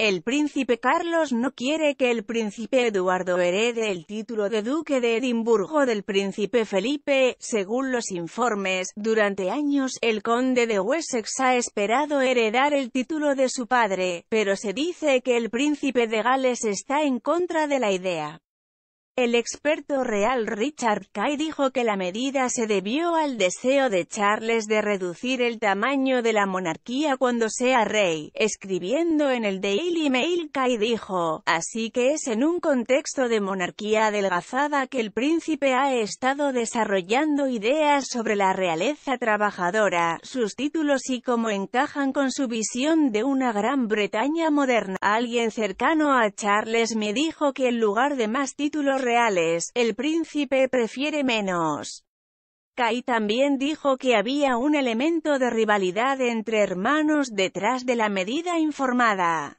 El príncipe Carlos no quiere que el príncipe Eduardo herede el título de duque de Edimburgo del príncipe Felipe, según los informes, durante años, el conde de Wessex ha esperado heredar el título de su padre, pero se dice que el príncipe de Gales está en contra de la idea. El experto real Richard Kay dijo que la medida se debió al deseo de Charles de reducir el tamaño de la monarquía cuando sea rey. Escribiendo en el Daily Mail Kay dijo, así que es en un contexto de monarquía adelgazada que el príncipe ha estado desarrollando ideas sobre la realeza trabajadora, sus títulos y cómo encajan con su visión de una Gran Bretaña moderna. Alguien cercano a Charles me dijo que en lugar de más títulos reales, el príncipe prefiere menos. Kai también dijo que había un elemento de rivalidad entre hermanos detrás de la medida informada.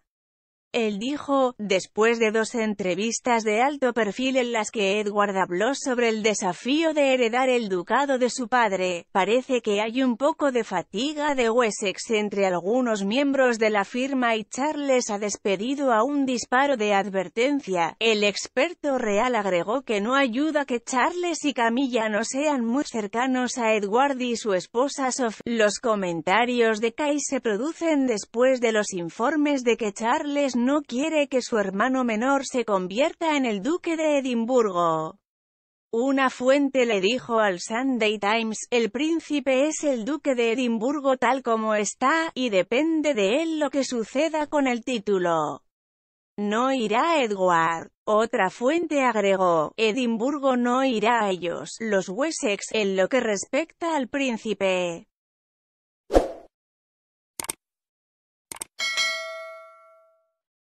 Él dijo, después de dos entrevistas de alto perfil en las que Edward habló sobre el desafío de heredar el ducado de su padre, parece que hay un poco de fatiga de Wessex entre algunos miembros de la firma y Charles ha despedido a un disparo de advertencia. El experto real agregó que no ayuda que Charles y Camilla no sean muy cercanos a Edward y su esposa Sophie. Los comentarios de Kai se producen después de los informes de que Charles no quiere que su hermano menor se convierta en el duque de Edimburgo. Una fuente le dijo al Sunday Times, el príncipe es el duque de Edimburgo tal como está, y depende de él lo que suceda con el título. No irá Edward. Otra fuente agregó, Edimburgo no irá a ellos, los Wessex, en lo que respecta al príncipe.